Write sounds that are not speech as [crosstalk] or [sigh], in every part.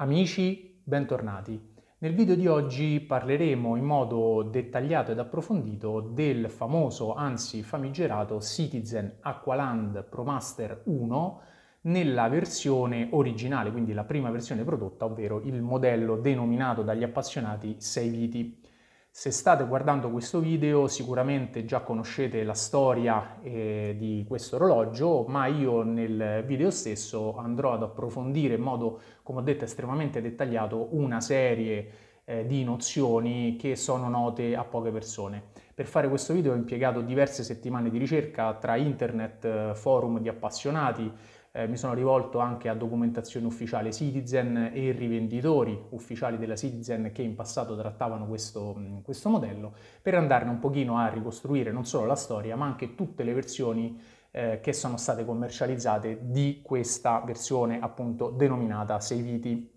Amici, bentornati. Nel video di oggi parleremo in modo dettagliato ed approfondito del famoso, anzi famigerato Citizen Aqualand ProMaster 1 nella versione originale, quindi la prima versione prodotta, ovvero il modello denominato dagli appassionati 6 viti. Se state guardando questo video sicuramente già conoscete la storia eh, di questo orologio, ma io nel video stesso andrò ad approfondire in modo, come ho detto, estremamente dettagliato una serie eh, di nozioni che sono note a poche persone. Per fare questo video ho impiegato diverse settimane di ricerca tra internet, eh, forum di appassionati, eh, mi sono rivolto anche a documentazione ufficiale Citizen e rivenditori ufficiali della Citizen che in passato trattavano questo, mm, questo modello per andarne un pochino a ricostruire non solo la storia ma anche tutte le versioni eh, che sono state commercializzate di questa versione appunto denominata Seiviti.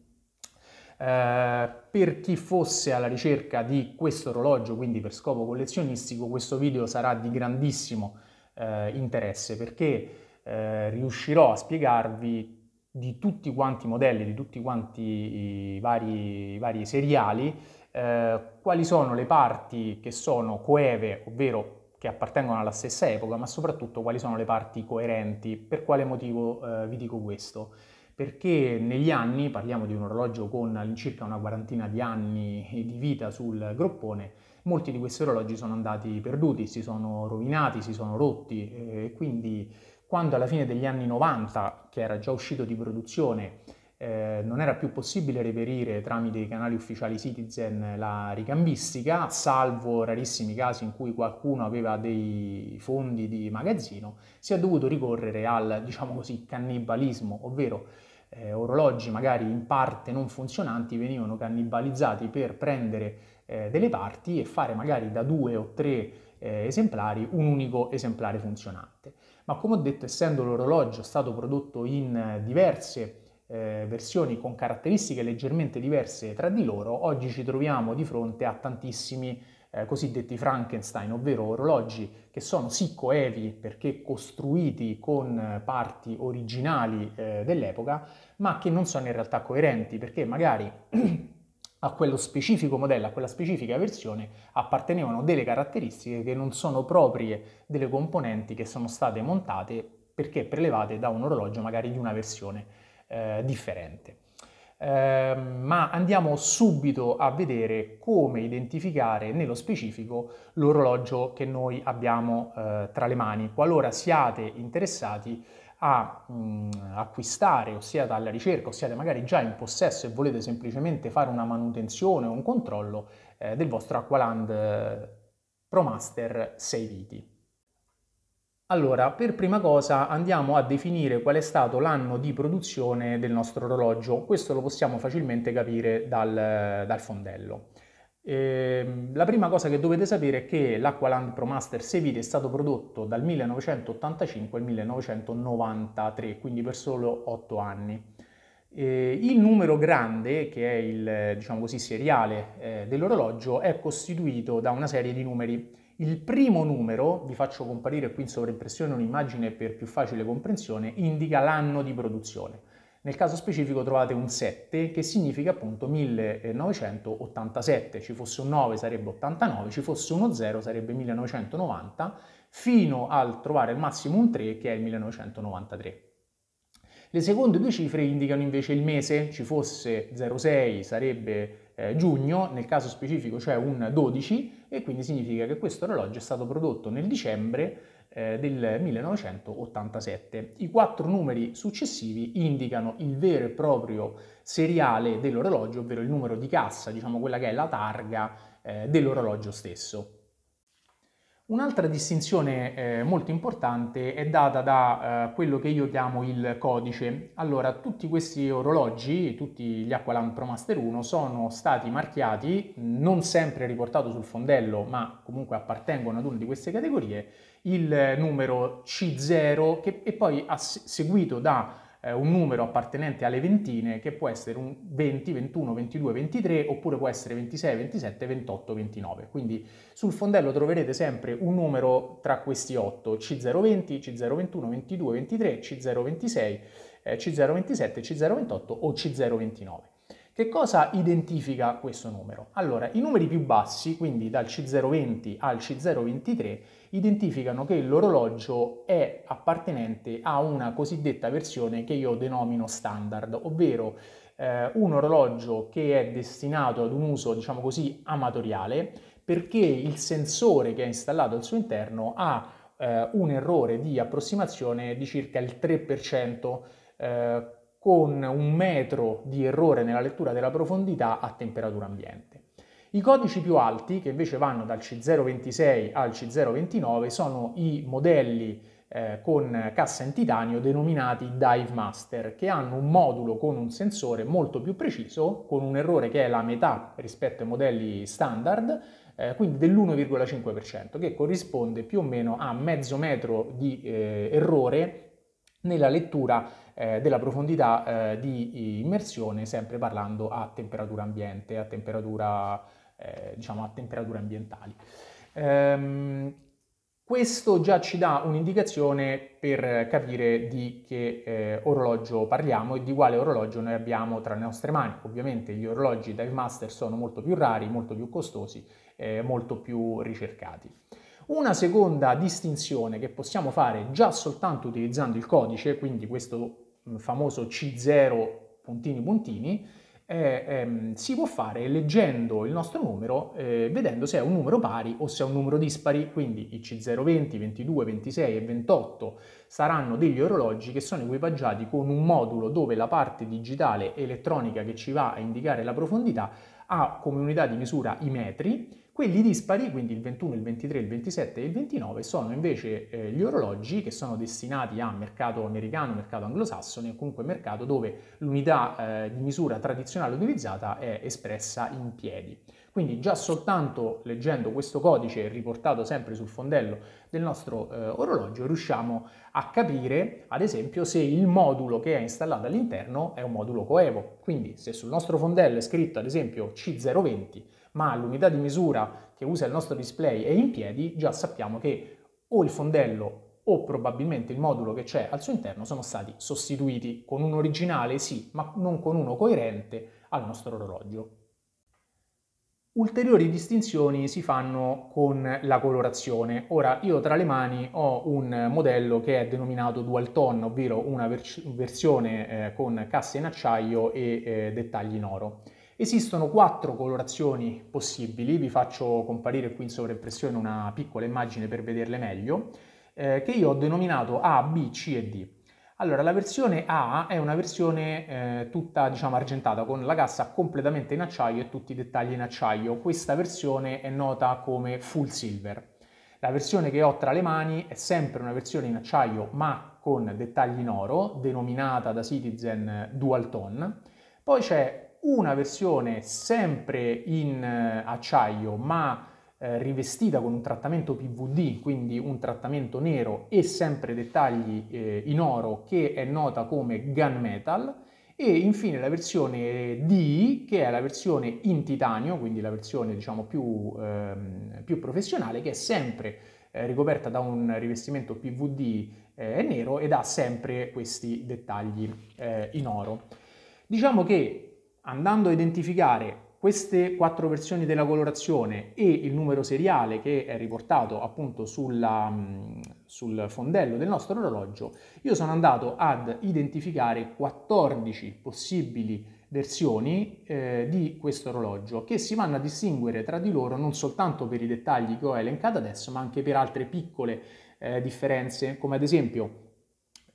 Eh, per chi fosse alla ricerca di questo orologio, quindi per scopo collezionistico, questo video sarà di grandissimo eh, interesse perché eh, riuscirò a spiegarvi di tutti quanti i modelli, di tutti quanti i vari, i vari seriali, eh, quali sono le parti che sono coeve, ovvero che appartengono alla stessa epoca, ma soprattutto quali sono le parti coerenti. Per quale motivo eh, vi dico questo? Perché negli anni, parliamo di un orologio con all'incirca una quarantina di anni di vita sul groppone, molti di questi orologi sono andati perduti, si sono rovinati, si sono rotti, eh, quindi quando alla fine degli anni 90, che era già uscito di produzione, eh, non era più possibile reperire tramite i canali ufficiali Citizen la ricambistica, salvo rarissimi casi in cui qualcuno aveva dei fondi di magazzino, si è dovuto ricorrere al, diciamo così, cannibalismo, ovvero eh, orologi magari in parte non funzionanti venivano cannibalizzati per prendere eh, delle parti e fare magari da due o tre eh, esemplari un unico esemplare funzionante ma come ho detto essendo l'orologio stato prodotto in diverse eh, versioni con caratteristiche leggermente diverse tra di loro, oggi ci troviamo di fronte a tantissimi eh, cosiddetti Frankenstein, ovvero orologi che sono sì coevi perché costruiti con parti originali eh, dell'epoca, ma che non sono in realtà coerenti perché magari [clears throat] a quello specifico modello, a quella specifica versione, appartenevano delle caratteristiche che non sono proprie delle componenti che sono state montate perché prelevate da un orologio magari di una versione eh, differente. Eh, ma andiamo subito a vedere come identificare nello specifico l'orologio che noi abbiamo eh, tra le mani, qualora siate interessati a mh, mm, acquistare, ossia dalla ricerca, o magari già in possesso e volete semplicemente fare una manutenzione o un controllo eh, del vostro Aqualand eh, ProMaster 6 viti. Allora, per prima cosa andiamo a definire qual è stato l'anno di produzione del nostro orologio. Questo lo possiamo facilmente capire dal, dal fondello. Eh, la prima cosa che dovete sapere è che l'Aqualand Pro Master 6 Seville è stato prodotto dal 1985 al 1993, quindi per solo 8 anni. Eh, il numero grande, che è il diciamo così, seriale eh, dell'orologio, è costituito da una serie di numeri. Il primo numero, vi faccio comparire qui in sovraimpressione un'immagine per più facile comprensione, indica l'anno di produzione. Nel caso specifico trovate un 7 che significa appunto 1987, ci fosse un 9 sarebbe 89, ci fosse uno 0 sarebbe 1990, fino al trovare al massimo un 3 che è il 1993. Le seconde due cifre indicano invece il mese, ci fosse 06 sarebbe eh, giugno, nel caso specifico c'è cioè un 12 e quindi significa che questo orologio è stato prodotto nel dicembre eh, del 1987. I quattro numeri successivi indicano il vero e proprio seriale dell'orologio, ovvero il numero di cassa, diciamo quella che è la targa eh, dell'orologio stesso. Un'altra distinzione eh, molto importante è data da eh, quello che io chiamo il codice. Allora, tutti questi orologi, tutti gli Aqualand Pro Master 1, sono stati marchiati, non sempre riportato sul fondello, ma comunque appartengono ad una di queste categorie, il numero C0 che, e poi seguito da eh, un numero appartenente alle ventine che può essere un 20, 21, 22, 23 oppure può essere 26, 27, 28, 29. Quindi sul fondello troverete sempre un numero tra questi 8, C020, C021, 22, 23, C026, C027, C028 o C029. Che cosa identifica questo numero? Allora, i numeri più bassi, quindi dal C020 al C023, identificano che l'orologio è appartenente a una cosiddetta versione che io denomino standard, ovvero eh, un orologio che è destinato ad un uso, diciamo così, amatoriale, perché il sensore che è installato al suo interno ha eh, un errore di approssimazione di circa il 3%. Eh, con un metro di errore nella lettura della profondità a temperatura ambiente. I codici più alti, che invece vanno dal C026 al C029, sono i modelli eh, con cassa in titanio denominati Dive Master, che hanno un modulo con un sensore molto più preciso, con un errore che è la metà rispetto ai modelli standard, eh, quindi dell'1,5%, che corrisponde più o meno a mezzo metro di eh, errore nella lettura eh, della profondità eh, di immersione, sempre parlando a temperatura ambiente, a temperatura, eh, diciamo, a temperature ambientali. Ehm, questo già ci dà un'indicazione per capire di che eh, orologio parliamo e di quale orologio noi abbiamo tra le nostre mani. Ovviamente gli orologi Dive Master sono molto più rari, molto più costosi, eh, molto più ricercati. Una seconda distinzione che possiamo fare già soltanto utilizzando il codice, quindi questo mm, famoso C0 puntini puntini, eh, ehm, si può fare leggendo il nostro numero, eh, vedendo se è un numero pari o se è un numero dispari, quindi i C0 20, 22, 26 e 28 saranno degli orologi che sono equipaggiati con un modulo dove la parte digitale elettronica che ci va a indicare la profondità ha come unità di misura i metri, quelli dispari, quindi il 21, il 23, il 27 e il 29, sono invece eh, gli orologi che sono destinati a mercato americano, mercato anglosassone o comunque mercato dove l'unità eh, di misura tradizionale utilizzata è espressa in piedi. Quindi già soltanto leggendo questo codice riportato sempre sul fondello del nostro eh, orologio riusciamo a capire ad esempio se il modulo che è installato all'interno è un modulo coevo. Quindi se sul nostro fondello è scritto ad esempio C020 ma l'unità di misura che usa il nostro display è in piedi, già sappiamo che o il fondello o probabilmente il modulo che c'è al suo interno sono stati sostituiti con un originale, sì, ma non con uno coerente al nostro orologio. Ulteriori distinzioni si fanno con la colorazione. Ora, io tra le mani ho un modello che è denominato dual tone, ovvero una vers- versione eh, con casse in acciaio e eh, dettagli in oro. Esistono quattro colorazioni possibili, vi faccio comparire qui in sovraimpressione una piccola immagine per vederle meglio, eh, che io ho denominato A, B, C e D. Allora, la versione A è una versione eh, tutta, diciamo, argentata, con la cassa completamente in acciaio e tutti i dettagli in acciaio. Questa versione è nota come full silver. La versione che ho tra le mani è sempre una versione in acciaio, ma con dettagli in oro, denominata da Citizen Dual Tone. Poi c'è una versione sempre in eh, acciaio ma eh, rivestita con un trattamento PVD, quindi un trattamento nero e sempre dettagli eh, in oro che è nota come gunmetal e infine la versione D che è la versione in titanio, quindi la versione diciamo più, ehm, più professionale che è sempre eh, ricoperta da un rivestimento PVD eh, nero ed ha sempre questi dettagli eh, in oro. Diciamo che andando a identificare queste quattro versioni della colorazione e il numero seriale che è riportato appunto sulla, mm, sul fondello del nostro orologio, io sono andato ad identificare 14 possibili versioni eh, di questo orologio che si vanno a distinguere tra di loro non soltanto per i dettagli che ho elencato adesso ma anche per altre piccole eh, differenze come ad esempio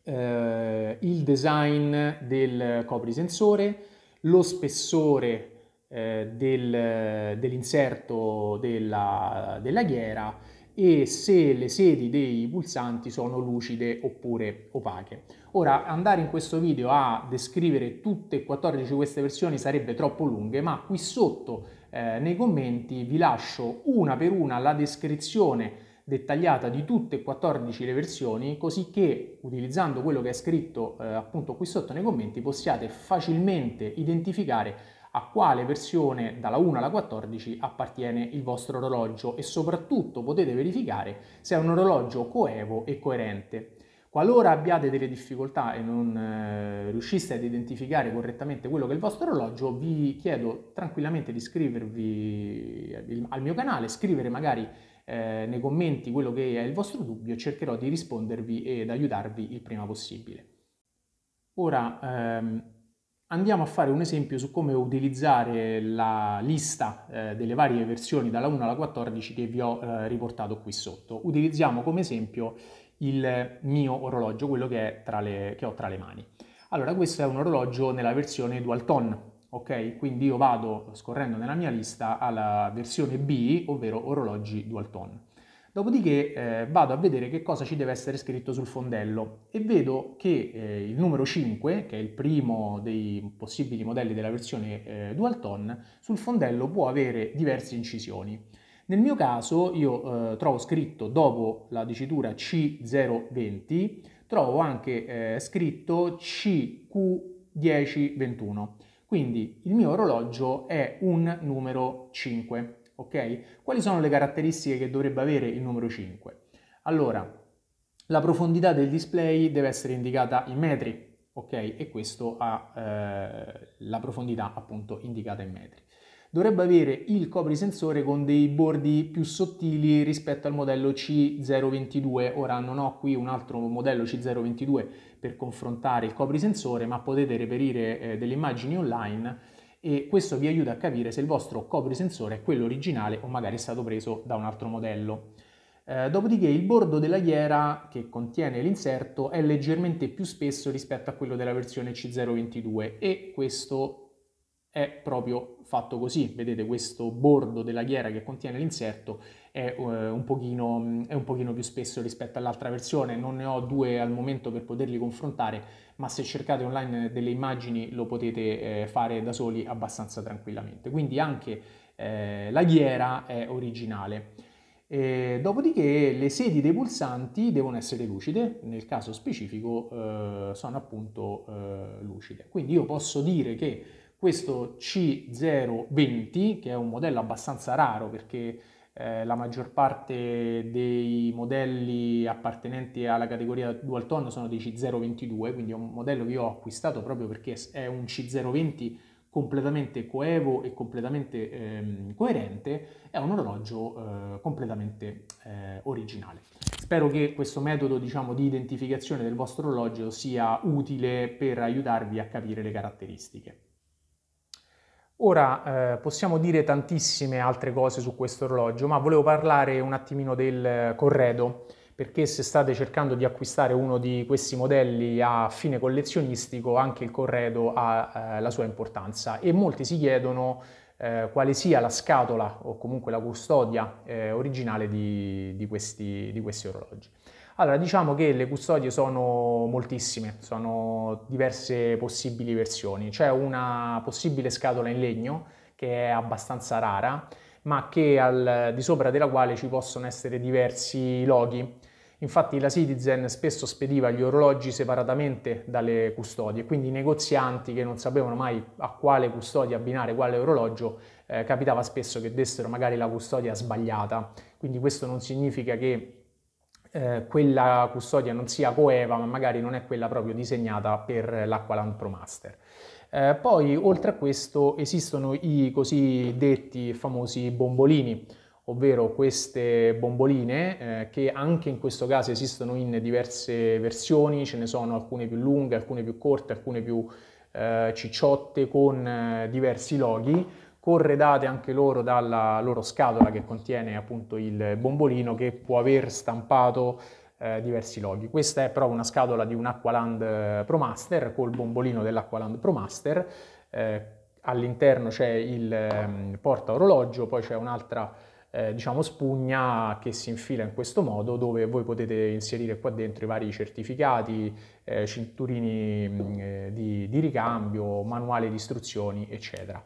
eh, il design del coprisensore, lo spessore eh, del, dell'inserto della, della ghiera e se le sedi dei pulsanti sono lucide oppure opache. Ora andare in questo video a descrivere tutte e 14 queste versioni sarebbe troppo lunghe, ma qui sotto eh, nei commenti vi lascio una per una la descrizione dettagliata di tutte e 14 le versioni, così che utilizzando quello che è scritto eh, appunto qui sotto nei commenti possiate facilmente identificare a quale versione dalla 1 alla 14 appartiene il vostro orologio e soprattutto potete verificare se è un orologio coevo e coerente. Qualora abbiate delle difficoltà e non eh, riusciste ad identificare correttamente quello che è il vostro orologio, vi chiedo tranquillamente di iscrivervi al mio canale, scrivere magari eh, nei commenti quello che è il vostro dubbio, cercherò di rispondervi ed aiutarvi il prima possibile. Ora ehm, andiamo a fare un esempio su come utilizzare la lista eh, delle varie versioni dalla 1 alla 14 che vi ho eh, riportato qui sotto. Utilizziamo come esempio il mio orologio, quello che, le, che ho tra le mani. Allora, questo è un orologio nella versione dual tone, ok? Quindi io vado scorrendo nella mia lista alla versione B, ovvero orologi dual tone. Dopodiché eh, vado a vedere che cosa ci deve essere scritto sul fondello e vedo che eh, il numero 5, che è il primo dei possibili modelli della versione eh, dual tone, sul fondello può avere diverse incisioni. Nel mio caso io eh, trovo scritto dopo la dicitura C020, trovo anche eh, scritto CQ1021. Quindi il mio orologio è un numero 5, ok? Quali sono le caratteristiche che dovrebbe avere il numero 5? Allora, la profondità del display deve essere indicata in metri, ok? E questo ha eh, la profondità appunto indicata in metri dovrebbe avere il coprisensore con dei bordi più sottili rispetto al modello C022. Ora non ho qui un altro modello C022 per confrontare il coprisensore, ma potete reperire eh, delle immagini online e questo vi aiuta a capire se il vostro coprisensore è quello originale o magari è stato preso da un altro modello. Eh, dopodiché il bordo della ghiera che contiene l'inserto è leggermente più spesso rispetto a quello della versione C022 e questo è proprio fatto così. Vedete questo bordo della ghiera che contiene l'inserto è, eh, un pochino, è, un pochino, più spesso rispetto all'altra versione, non ne ho due al momento per poterli confrontare, ma se cercate online delle immagini lo potete eh, fare da soli abbastanza tranquillamente. Quindi anche eh, la ghiera è originale. E dopodiché le sedi dei pulsanti devono essere lucide, nel caso specifico eh, sono appunto eh, lucide. Quindi io posso dire che questo C020, che è un modello abbastanza raro perché eh, la maggior parte dei modelli appartenenti alla categoria dual tone sono dei C022, quindi è un modello che io ho acquistato proprio perché è un C020 completamente coevo e completamente eh, coerente, è un orologio eh, completamente eh, originale. Spero che questo metodo diciamo, di identificazione del vostro orologio sia utile per aiutarvi a capire le caratteristiche. Ora eh, possiamo dire tantissime altre cose su questo orologio, ma volevo parlare un attimino del corredo, perché se state cercando di acquistare uno di questi modelli a fine collezionistico, anche il corredo ha eh, la sua importanza e molti si chiedono eh, quale sia la scatola o comunque la custodia eh, originale di, di, questi, di questi orologi. Allora, diciamo che le custodie sono moltissime, sono diverse possibili versioni. C'è una possibile scatola in legno che è abbastanza rara, ma che al, di sopra della quale ci possono essere diversi loghi. Infatti la Citizen spesso spediva gli orologi separatamente dalle custodie, quindi i negozianti che non sapevano mai a quale custodia abbinare quale orologio, eh, capitava spesso che dessero magari la custodia sbagliata. Quindi questo non significa che eh, quella custodia non sia coeva, ma magari non è quella proprio disegnata per l'Acqualand Pro Master. Eh, poi, oltre a questo, esistono i cosiddetti famosi bombolini, ovvero queste bomboline eh, che anche in questo caso esistono in diverse versioni, ce ne sono alcune più lunghe, alcune più corte, alcune più eh, cicciotte con eh, diversi loghi corredate anche loro dalla loro scatola che contiene appunto il bombolino che può aver stampato eh, diversi loghi. Questa è però una scatola di un Aqualand eh, Pro Master col bombolino dell'Aqualand ProMaster. Eh, all'interno c'è il eh, porta orologio, poi c'è un'altra eh, diciamo spugna che si infila in questo modo dove voi potete inserire qua dentro i vari certificati, eh, cinturini mm, di, di ricambio, manuale di istruzioni eccetera.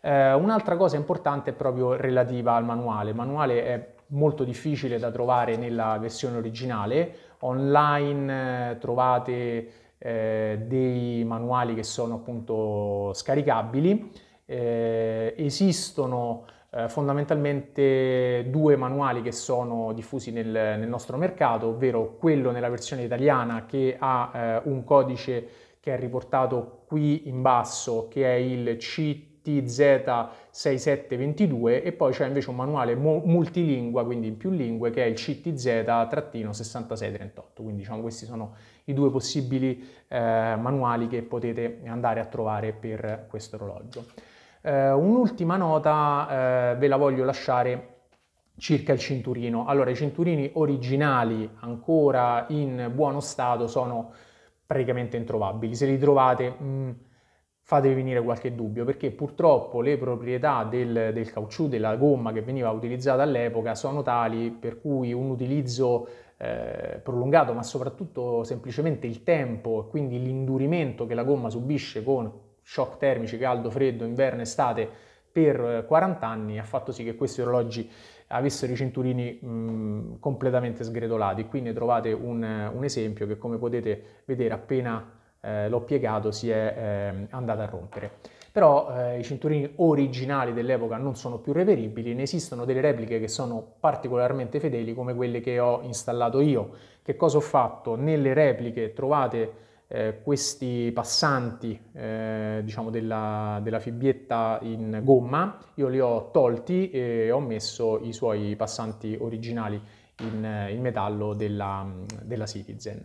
Eh, un'altra cosa importante è proprio relativa al manuale. Il manuale è molto difficile da trovare nella versione originale. Online eh, trovate eh, dei manuali che sono appunto scaricabili. Eh, esistono eh, fondamentalmente due manuali che sono diffusi nel, nel, nostro mercato, ovvero quello nella versione italiana che ha un codice che è riportato qui in basso, che è il CIT. CTZ6722 e poi c'è invece un manuale mo- multilingua, quindi in più lingue, che è il CTZ-6638. Quindi diciamo questi sono i due possibili eh, manuali che potete andare a trovare per questo orologio. Eh, un'ultima nota eh, ve la voglio lasciare circa il cinturino. Allora, i cinturini originali ancora in buono stato sono praticamente introvabili. Se li trovate... Mh, mm, fatevi venire qualche dubbio perché purtroppo le proprietà del, del caucciù, della gomma che veniva utilizzata all'epoca sono tali per cui un utilizzo eh, prolungato ma soprattutto semplicemente il tempo e quindi l'indurimento che la gomma subisce con shock termici, caldo, freddo, inverno, estate per 40 anni ha fatto sì che questi orologi avessero i cinturini mh, completamente sgretolati. Qui ne trovate un, un esempio che come potete vedere appena eh, l'ho piegato, si è eh, andata a rompere. Però eh, i cinturini originali dell'epoca non sono più reperibili, ne esistono delle repliche che sono particolarmente fedeli come quelle che ho installato io. Che cosa ho fatto? Nelle repliche trovate eh, questi passanti eh, diciamo della, della, fibbietta in gomma io li ho tolti e ho messo i suoi passanti originali in, eh, in metallo della, della Citizen.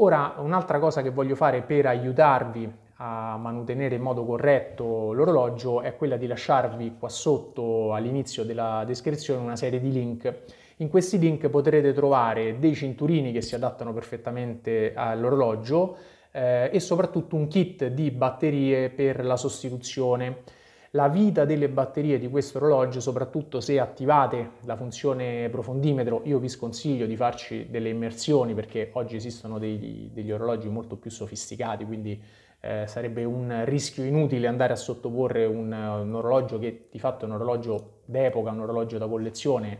Ora, un'altra cosa che voglio fare per aiutarvi a mantenere in modo corretto l'orologio è quella di lasciarvi qua sotto all'inizio della descrizione una serie di link. In questi link potrete trovare dei cinturini che si adattano perfettamente all'orologio eh, e soprattutto un kit di batterie per la sostituzione. La vita delle batterie di questo orologio, soprattutto se attivate la funzione profondimetro, io vi sconsiglio di farci delle immersioni perché oggi esistono degli, degli orologi molto più sofisticati, quindi eh, sarebbe un rischio inutile andare a sottoporre un, un orologio che di fatto è un orologio d'epoca, un orologio da collezione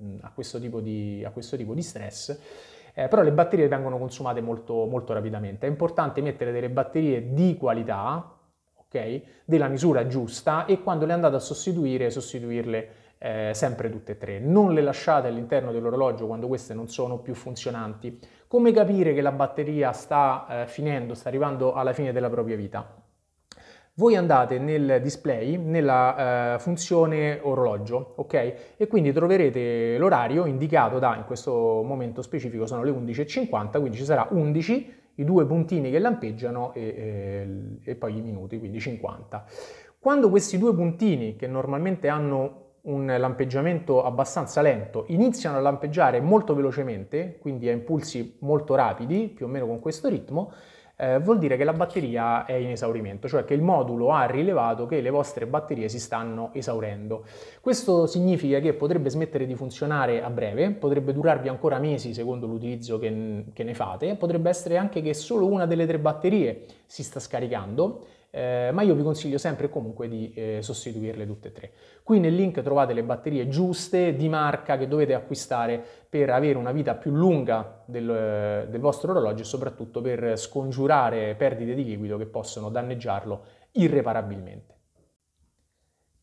mm, a questo tipo di, a questo tipo di stress. Eh, però le batterie vengono consumate molto, molto rapidamente. È importante mettere delle batterie di qualità, okay? della misura giusta e quando le andate a sostituire, sostituirle eh, sempre tutte e tre. Non le lasciate all'interno dell'orologio quando queste non sono più funzionanti. Come capire che la batteria sta eh, finendo, sta arrivando alla fine della propria vita? voi andate nel display, nella eh, funzione orologio, ok? E quindi troverete l'orario indicato da, in questo momento specifico sono le 11.50, quindi ci sarà 11 i due puntini che lampeggiano e, e, e poi i minuti, quindi 50. Quando questi due puntini, che normalmente hanno un lampeggiamento abbastanza lento, iniziano a lampeggiare molto velocemente, quindi a impulsi molto rapidi, più o meno con questo ritmo, eh, vuol dire che la batteria è in esaurimento, cioè che il modulo ha rilevato che le vostre batterie si stanno esaurendo. Questo significa che potrebbe smettere di funzionare a breve, potrebbe durarvi ancora mesi secondo l'utilizzo che, che ne fate, potrebbe essere anche che solo una delle tre batterie si sta scaricando eh, ma io vi consiglio sempre comunque di eh, sostituirle tutte e tre. Qui nel link trovate le batterie giuste di marca che dovete acquistare per avere una vita più lunga del, eh, del vostro orologio e soprattutto per scongiurare perdite di liquido che possono danneggiarlo irreparabilmente.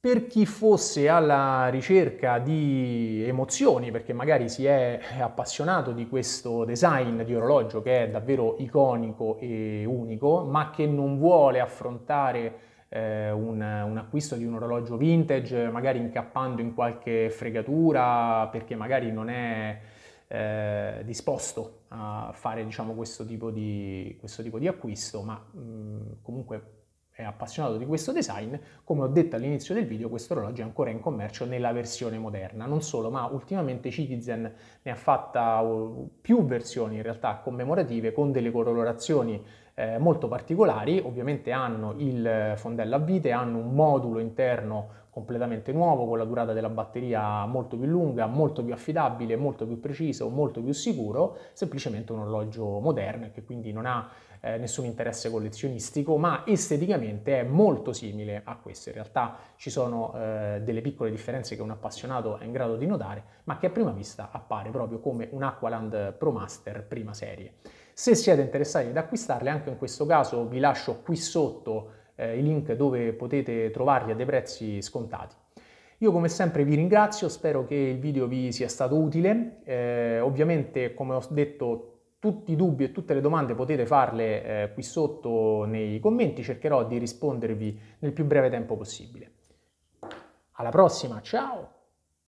Per chi fosse alla ricerca di emozioni, perché magari si è appassionato di questo design di orologio che è davvero iconico e unico, ma che non vuole affrontare eh, un, un acquisto di un orologio vintage, magari incappando in qualche fregatura, perché magari non è eh, disposto a fare diciamo, questo, tipo di, questo tipo di acquisto, ma mh, mm, comunque è appassionato di questo design, come ho detto all'inizio del video, questo orologio è ancora in commercio nella versione moderna. Non solo, ma ultimamente Citizen ne ha fatta più versioni in realtà commemorative con delle colorazioni eh, molto particolari, ovviamente hanno il fondello a vite, hanno un modulo interno completamente nuovo con la durata della batteria molto più lunga, molto più affidabile, molto più preciso, molto più sicuro, semplicemente un orologio moderno e che quindi non ha eh, nessun interesse collezionistico, ma esteticamente è molto simile a questo. In realtà ci sono eh, delle piccole differenze che un appassionato è in grado di notare, ma che a prima vista appare proprio come un Aqualand Pro Master prima serie. Se siete interessati ad acquistarle, anche in questo caso vi lascio qui sotto eh, i link dove potete trovarli a dei prezzi scontati. Io come sempre vi ringrazio, spero che il video vi sia stato utile, eh, ovviamente come ho detto tutti i dubbi e tutte le domande potete farle eh, qui sotto nei commenti, cercherò di rispondervi nel più breve tempo possibile. Alla prossima, ciao!